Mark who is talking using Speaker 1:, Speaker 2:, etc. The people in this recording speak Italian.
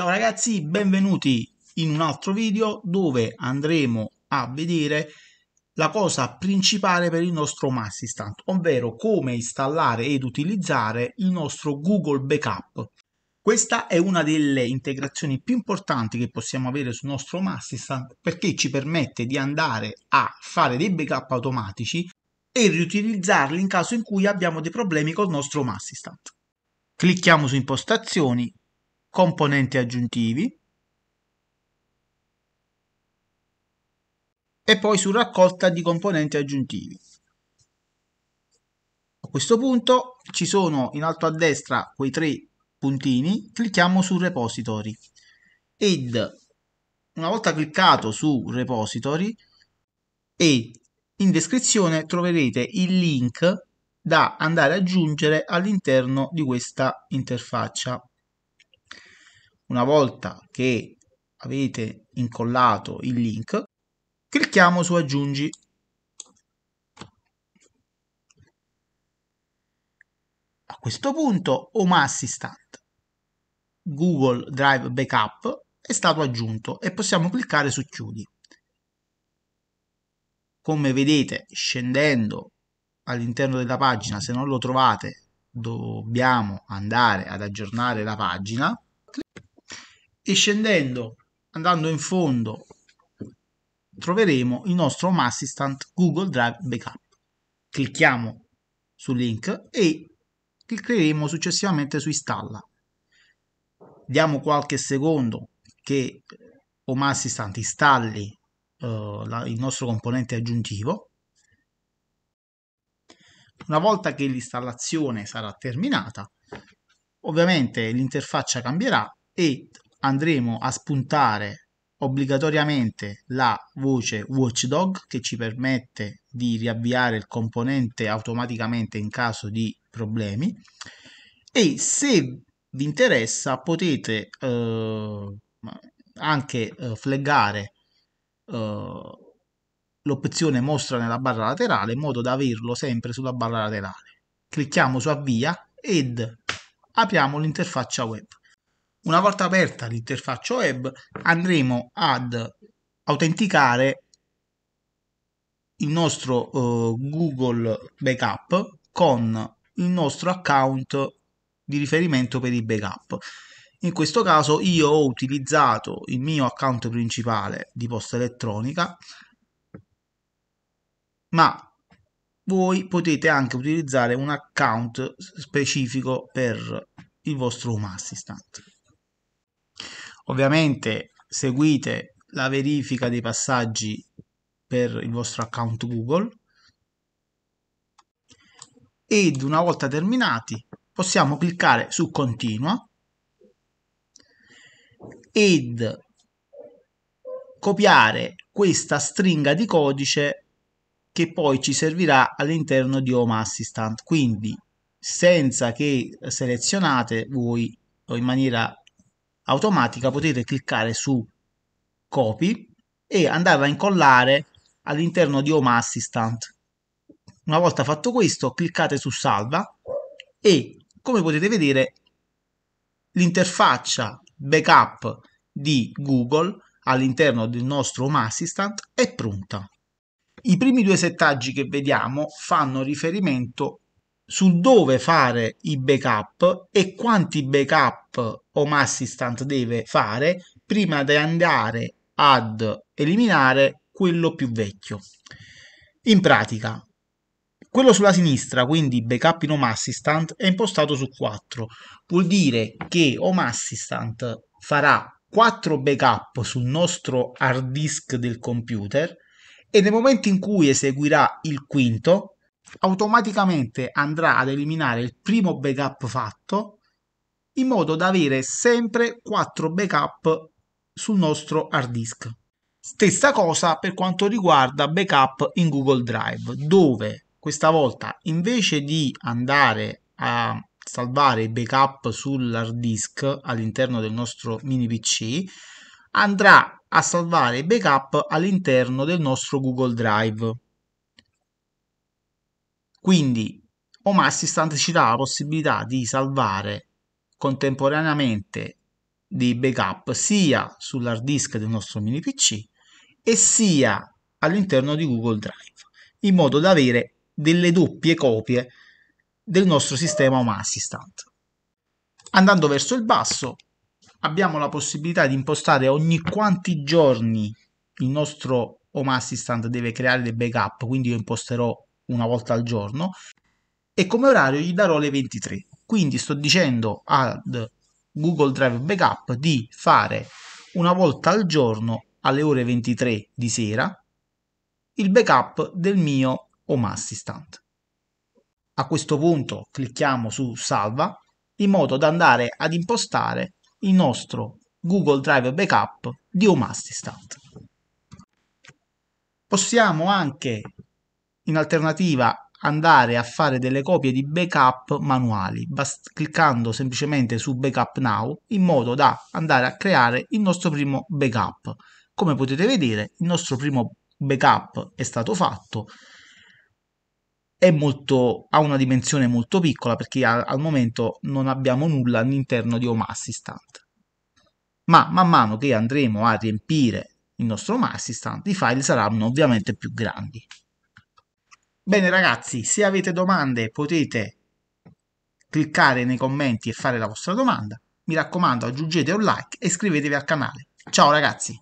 Speaker 1: Ciao ragazzi, benvenuti in un altro video dove andremo a vedere la cosa principale per il nostro Massistant, ovvero come installare ed utilizzare il nostro Google Backup. Questa è una delle integrazioni più importanti che possiamo avere sul nostro Massistant perché ci permette di andare a fare dei backup automatici e riutilizzarli in caso in cui abbiamo dei problemi col nostro Massistant. Clicchiamo su impostazioni, componenti aggiuntivi e poi su raccolta di componenti aggiuntivi. A questo punto ci sono in alto a destra quei tre puntini, clicchiamo su repository ed una volta cliccato su repository e in descrizione troverete il link da andare ad aggiungere all'interno di questa interfaccia. Una volta che avete incollato il link, clicchiamo su aggiungi. A questo punto Home Assistant Google Drive Backup è stato aggiunto e possiamo cliccare su chiudi. Come vedete scendendo all'interno della pagina, se non lo trovate dobbiamo andare ad aggiornare la pagina e scendendo, andando in fondo, troveremo il nostro Home Assistant Google Drive Backup. Clicchiamo sul link e cliccheremo successivamente su installa. Diamo qualche secondo che Home Assistant installi eh, la, il nostro componente aggiuntivo. Una volta che l'installazione sarà terminata, ovviamente l'interfaccia cambierà e andremo a spuntare obbligatoriamente la voce watchdog che ci permette di riavviare il componente automaticamente in caso di problemi e se vi interessa potete eh, anche eh, flaggare eh, l'opzione mostra nella barra laterale in modo da averlo sempre sulla barra laterale clicchiamo su avvia ed apriamo l'interfaccia web una volta aperta l'interfaccia web andremo ad autenticare il nostro eh, Google Backup con il nostro account di riferimento per il backup. In questo caso io ho utilizzato il mio account principale di posta elettronica, ma voi potete anche utilizzare un account specifico per il vostro home assistant. Ovviamente seguite la verifica dei passaggi per il vostro account Google ed una volta terminati possiamo cliccare su continua ed copiare questa stringa di codice che poi ci servirà all'interno di Home Assistant quindi senza che selezionate voi in maniera automatica potete cliccare su copy e andare a incollare all'interno di Home Assistant. Una volta fatto questo cliccate su salva e come potete vedere l'interfaccia backup di Google all'interno del nostro Home Assistant è pronta. I primi due settaggi che vediamo fanno riferimento sul dove fare i backup e quanti backup Home Assistant deve fare prima di andare ad eliminare quello più vecchio. In pratica, quello sulla sinistra, quindi backup in Home Assistant, è impostato su 4. Vuol dire che Home Assistant farà 4 backup sul nostro hard disk del computer e nel momento in cui eseguirà il quinto, automaticamente andrà ad eliminare il primo backup fatto in modo da avere sempre 4 backup sul nostro hard disk. Stessa cosa per quanto riguarda backup in Google Drive, dove questa volta invece di andare a salvare i backup sull'hard disk all'interno del nostro mini PC, andrà a salvare i backup all'interno del nostro Google Drive. Quindi Home Assistant ci dà la possibilità di salvare contemporaneamente dei backup sia sull'hard disk del nostro mini PC e sia all'interno di Google Drive, in modo da avere delle doppie copie del nostro sistema Home Assistant. Andando verso il basso, abbiamo la possibilità di impostare ogni quanti giorni il nostro Home Assistant deve creare dei backup, quindi io imposterò una volta al giorno e come orario gli darò le 23. Quindi sto dicendo ad Google Drive Backup di fare una volta al giorno alle ore 23 di sera il backup del mio Home Assistant. A questo punto clicchiamo su Salva in modo da andare ad impostare il nostro Google Drive Backup di Home Assistant. Possiamo anche in alternativa andare a fare delle copie di backup manuali cliccando semplicemente su backup now in modo da andare a creare il nostro primo backup come potete vedere il nostro primo backup è stato fatto molto, ha una dimensione molto piccola perché al, al momento non abbiamo nulla all'interno di Home Assistant ma man mano che andremo a riempire il nostro Home Assistant i file saranno ovviamente più grandi Bene ragazzi, se avete domande potete cliccare nei commenti e fare la vostra domanda. Mi raccomando aggiungete un like e iscrivetevi al canale. Ciao ragazzi!